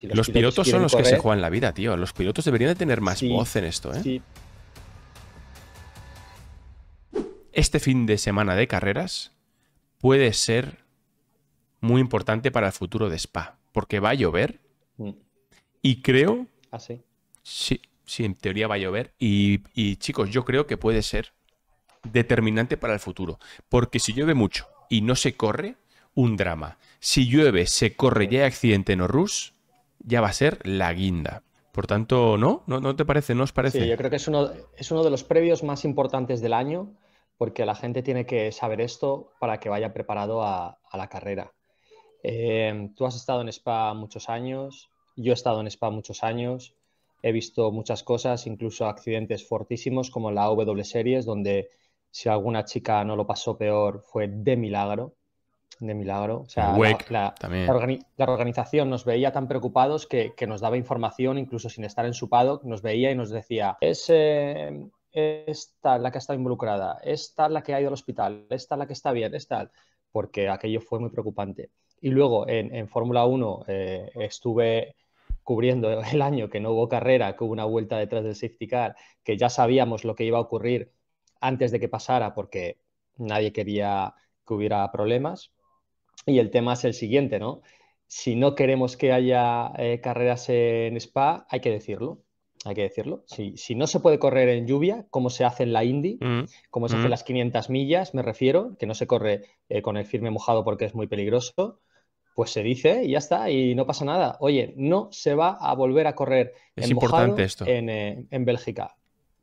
los, pilotos, son los que se juegan la vida, tío. Los pilotos deberían de tener más voz en esto, ¿eh? Este fin de semana de carreras puede ser muy importante para el futuro de Spa, porque va a llover mm. y creo... Ah, sí. Sí, sí, en teoría va a llover y, chicos, yo creo que puede ser determinante para el futuro, porque si llueve mucho y no se corre, un drama. Si llueve, se corre ya hay accidente en Orrus, ya va a ser la guinda. Por tanto, ¿no? ¿No, te parece? ¿No os parece? Sí, yo creo que es uno, de los previos más importantes del año porque la gente tiene que saber esto para que vaya preparado a, la carrera. Eh, tú has estado en Spa muchos años, yo he estado en Spa muchos años, he visto muchas cosas, incluso accidentes fortísimos como la W Series, donde si alguna chica no lo pasó peor fue de milagro de milagro. sea, la, organización nos veía tan preocupados que, nos daba información, incluso sin estar en su paddock, nos veía y nos decía, es eh, la que ha estado involucrada, esta la que ha ido al hospital, esta la que está bien, esta, porque aquello fue muy preocupante. Y luego en, en Fórmula 1 eh, estuve cubriendo el año que no hubo carrera, que hubo una vuelta detrás del safety car, que ya sabíamos lo que iba a ocurrir antes de que pasara porque nadie quería que hubiera problemas y el tema es el siguiente, ¿no? Si no queremos que haya eh, carreras en Spa, hay que decirlo. Hay que decirlo. Si, no se puede correr en lluvia, como se hace en la Indy, mm, como se mm. hace en las 500 millas, me refiero, que no se corre eh, con el firme mojado porque es muy peligroso, pues se dice y ya está, y no pasa nada. Oye, no se va a volver a correr en importante mojado En, eh, en Bélgica.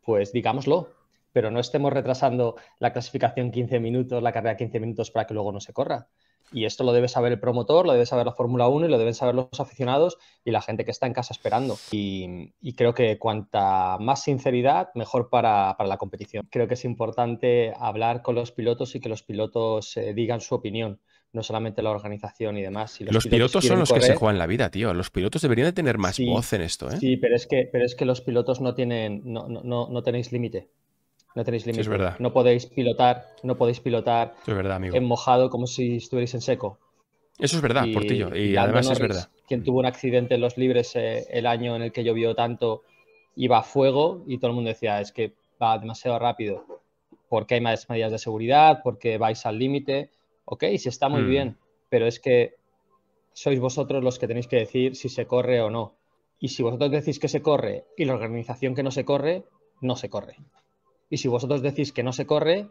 Pues digámoslo, pero no estemos retrasando la clasificación 15 minutos, la carrera 15 minutos para que luego no se corra y esto lo debe saber el promotor, lo debe saber la Fórmula 1 y lo deben saber los aficionados y la gente que está en casa esperando. Y, creo que cuanta más sinceridad, mejor para, la competición. Creo que es importante hablar con los pilotos y que los pilotos eh, digan su opinión no solamente la organización y demás. los, pilotos, son los que se juegan la vida, tío. Los pilotos deberían de tener más voz en esto, ¿eh? Sí, pero es que, pero es que los pilotos no tienen, no, no, no tenéis límite. No tenéis límites, No podéis pilotar, no podéis pilotar en mojado como si estuvierais en seco. Eso es verdad, Portillo. Y, además es verdad. Quien tuvo un accidente en los libres eh, el año en el que llovió tanto, iba a fuego y todo el mundo decía, es que va demasiado rápido. Porque hay más medidas de seguridad, porque vais al límite. Ok, si está muy mm. bien, pero es que sois vosotros los que tenéis que decir si se corre o no. Y si vosotros decís que se corre y la organización que no se corre, no se corre. Y si vosotros decís que no se corre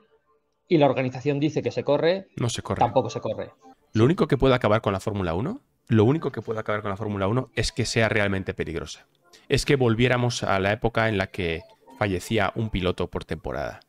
y la organización dice que se corre, no se corre. tampoco se corre. Lo único que puede acabar con la Fórmula 1, lo único que puede acabar con la Fórmula 1 es que sea realmente peligrosa. Es que volviéramos a la época en la que fallecía un piloto por temporada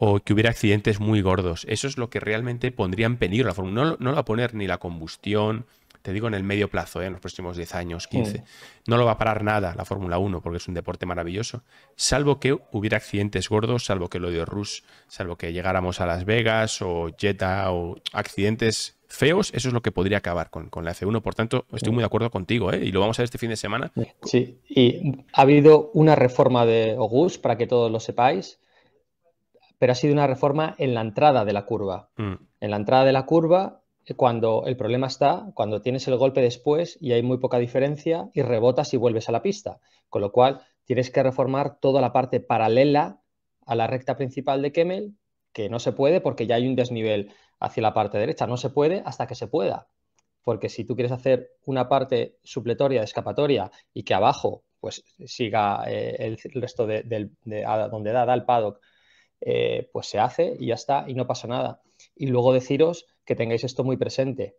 o que hubiera accidentes muy gordos. Eso es lo que realmente pondría en peligro la Fórmula. No, no la poner ni la combustión, te digo en el medio plazo, ¿eh? en los próximos 10 años, 15. No lo va a parar nada la Fórmula 1 porque es un deporte maravilloso, salvo que hubiera accidentes gordos, salvo que lo dio Rush, salvo que llegáramos a Las Vegas o Jetta o accidentes feos, eso es lo que podría acabar con, con la F1. Por tanto, estoy muy de acuerdo contigo ¿eh? y lo vamos a ver este fin de semana. Sí, y ha habido una reforma de Ogus, para que todos lo sepáis, pero ha sido una reforma en la entrada de la curva. Mm. En la entrada de la curva eh, cuando el problema está cuando tienes el golpe después y hay muy poca diferencia y rebotas y vuelves a la pista. Con lo cual, tienes que reformar toda la parte paralela a la recta principal de Kemmel, que no se puede porque ya hay un desnivel hacia la parte derecha. No se puede hasta que se pueda. Porque si tú quieres hacer una parte supletoria, escapatoria y que abajo pues siga eh, el, resto de, donde da, da el paddock, eh, pues se hace y ya está y no pasa nada. Y luego deciros que tengáis esto muy presente,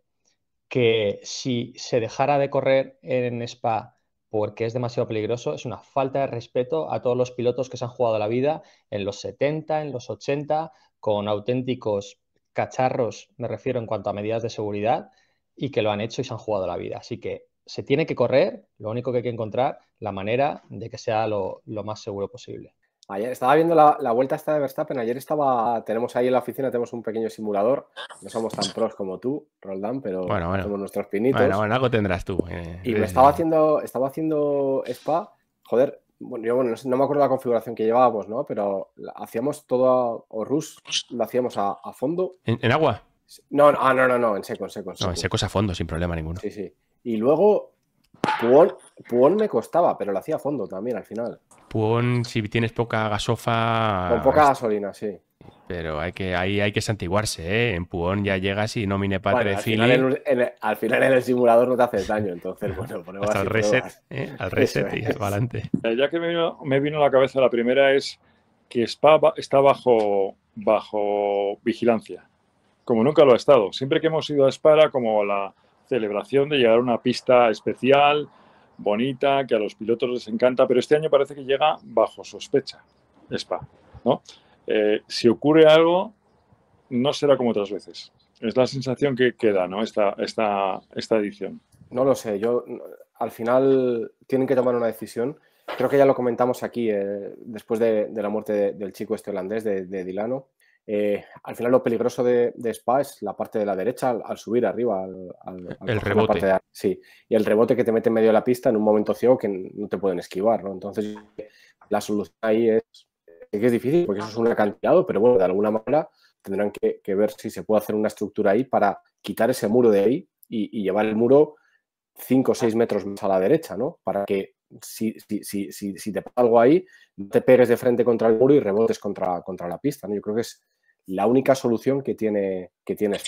que si se dejara de correr en Spa porque es demasiado peligroso, es una falta de respeto a todos los pilotos que se han jugado la vida en los 70, en los 80, con auténticos cacharros, me refiero en cuanto a medidas de seguridad, y que lo han hecho y se han jugado la vida. Así que se tiene que correr, lo único que hay que encontrar, la manera de que sea lo más seguro posible estaba viendo la, vuelta esta de Verstappen. Ayer estaba, tenemos ahí en la oficina, tenemos un pequeño simulador. No somos tan pros como tú, Roldán, pero bueno, somos nuestros pinitos. Bueno, bueno, algo tendrás tú. Eh, y me estaba haciendo, estaba haciendo spa. Joder, bueno, yo no, me acuerdo la configuración que llevábamos, ¿no? Pero hacíamos todo, o Rus, lo hacíamos a, fondo. ¿En, agua? No, ah, no, no, no, en seco, en seco, No, en seco a fondo, sin problema ninguno. Sí, sí. Y luego Puon, me costaba, pero lo hacía a fondo también al final. Puon, si tienes poca gasofa. Con poca gasolina, sí. Pero hay que, hay, hay que santiguarse, ¿eh? En Puon ya llegas y no padre para al, final al, final en el simulador no te haces daño, entonces, bueno, ponemos Hasta el reset, ¿eh? Al reset y adelante. Eh, ya que me vino, a la cabeza la primera es que Spa está bajo, bajo vigilancia, como nunca lo ha estado. Siempre que hemos ido a Spa, como la, celebración de llegar a una pista especial, bonita, que a los pilotos les encanta, pero este año parece que llega bajo sospecha, Spa, ¿no? Eh, si ocurre algo, no será como otras veces. Es la sensación que queda, ¿no? Esta, esta, esta edición. No lo sé, yo al final tienen que tomar una decisión. Creo que ya lo comentamos aquí, eh, después de, la muerte del chico este holandés, de, de Dilano, eh, al final lo peligroso de, Spa es la parte de la derecha al, subir arriba. Al, rebote. sí, y el rebote que te mete en medio de la pista en un momento ciego que no te pueden esquivar, ¿no? Entonces la solución ahí es, que es difícil porque eso es un acantilado, pero bueno, de alguna manera tendrán que, ver si se puede hacer una estructura ahí para quitar ese muro de ahí y, llevar el muro 5 o 6 metros más a la derecha, ¿no? Para que si, si, si, si te pasa algo ahí, no te pegues de frente contra el muro y rebotes contra, contra la pista, ¿no? Yo creo que es la única solución que tiene, que tiene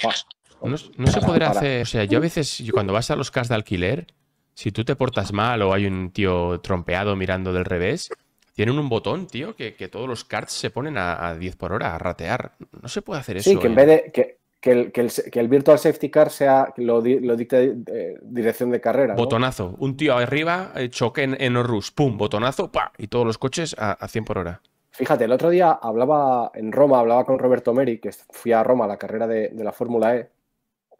No, se podrá hacer. O sea, yo a veces, cuando vas a los cars de alquiler, si tú te portas mal o hay un tío trompeado mirando del revés, tienen un botón, tío, que, todos los cars se ponen a, 10 por hora, a ratear. No se puede hacer eso. Sí, que en ¿eh? vez de. Que, el, Virtual Safety Car sea lo, dicte eh, dirección de carrera. Botonazo. Un tío arriba, eh, choque en, en pum, botonazo, pa, y todos los coches a 100 por hora. Fíjate, el otro día hablaba en Roma, hablaba con Roberto Meri, que fui a Roma a la carrera de, la Fórmula E,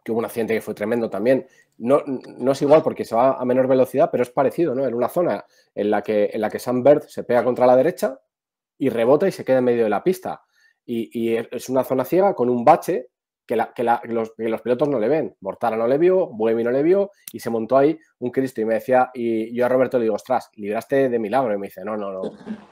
que hubo un accidente que fue tremendo también. No, no, es igual porque se va a menor velocidad, pero es parecido, ¿no? En una zona en la que, en la que Sam Bird se pega contra la derecha y rebota y se queda en medio de la pista. Y, es una zona ciega con un bache que, los, pilotos no le ven. Mortara no le vio, Buemi no le vio y se montó ahí un Cristo. Y me decía, y yo a Roberto le digo, ostras, libraste de milagro. Y me dice, no, no, no.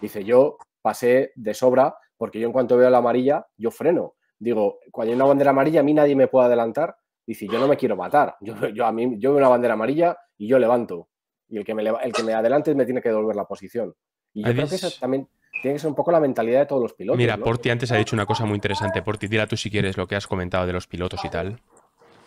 Dice, yo pasé de sobra, porque yo en cuanto veo la amarilla, yo freno. Digo, cuando hay una bandera amarilla, a mí nadie me puede adelantar. si yo no me quiero matar. Yo, a mí, yo veo una bandera amarilla y yo levanto. Y el que me, el que me adelante me tiene que devolver la posición. Y yo creo que eso también tiene que ser un poco la mentalidad de todos los pilotos. Mira, Porti antes ha dicho una cosa muy interesante. Porti, dila tú si quieres lo que has comentado de los pilotos y tal.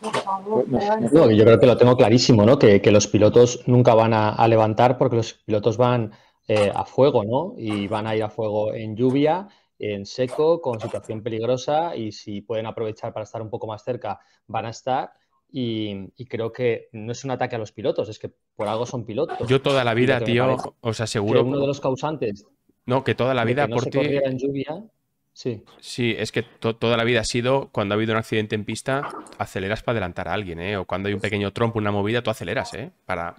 yo creo que lo tengo clarísimo, ¿no? Que, que los pilotos nunca van a, levantar porque los pilotos van eh, a fuego, ¿no? Y van a ir a fuego en lluvia, en seco, con situación peligrosa y si pueden aprovechar para estar un poco más cerca, van a estar. Y, creo que no es un ataque a los pilotos, es que por algo son pilotos. Yo toda la vida, tío, os aseguro. Que uno de los causantes. No, que toda la vida, no por ti... en lluvia. Sí. Sí, es que toda la vida ha sido cuando ha habido un accidente en pista, aceleras para adelantar a alguien, ¿eh? O cuando hay un pues pequeño trompo, una movida, tú aceleras, ¿eh? Para,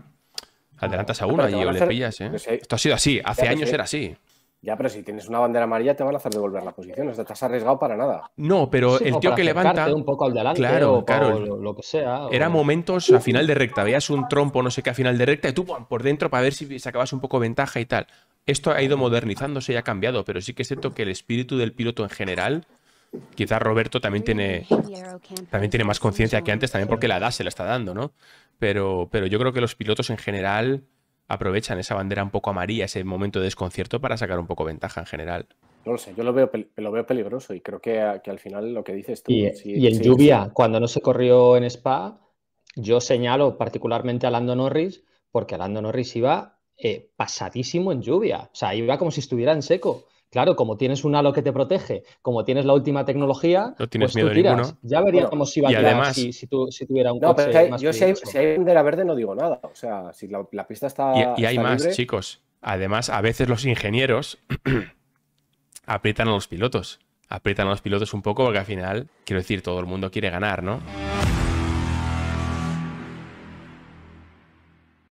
Adelantas a uno y le pillas, ¿eh? Esto ha sido así, hace años era así. Ya, pero si tienes una bandera amarilla te van a hacer devolver la posición, sea, te has arriesgado para nada. No, pero el tío que levanta... un poco al delante claro, claro, lo, que sea. Era momentos a final de recta, veías un trompo, no sé qué, a final de recta y tú por dentro para ver si sacabas un poco ventaja y tal. Esto ha ido modernizándose y ha cambiado, pero sí que es cierto que el espíritu del piloto en general quizás Roberto también tiene, también tiene más conciencia que antes, también porque la edad se la está dando, ¿no? Pero, pero yo creo que los pilotos en general aprovechan esa bandera un poco amarilla, ese momento de desconcierto para sacar un poco ventaja en general. No lo sé, yo lo veo, peligroso y creo que, al final lo que dices tú. Y, en lluvia, cuando no se corrió en Spa, yo señalo particularmente a Lando Norris, porque Lando Norris iba eh, pasadísimo en lluvia. O sea, iba como si estuviera en seco. Claro, como tienes un halo que te protege, como tienes la última tecnología, no tienes pues tú tiras. Ya veríamos si va a además... si, si, tuviera un no, coche yo si hay, si hay, bandera verde no digo nada. O sea, si la, pista está. Y, y hay más, chicos. Además, a veces los ingenieros aprietan a los pilotos. Aprietan a los pilotos un poco porque al final, quiero decir, todo el mundo quiere ganar, ¿no?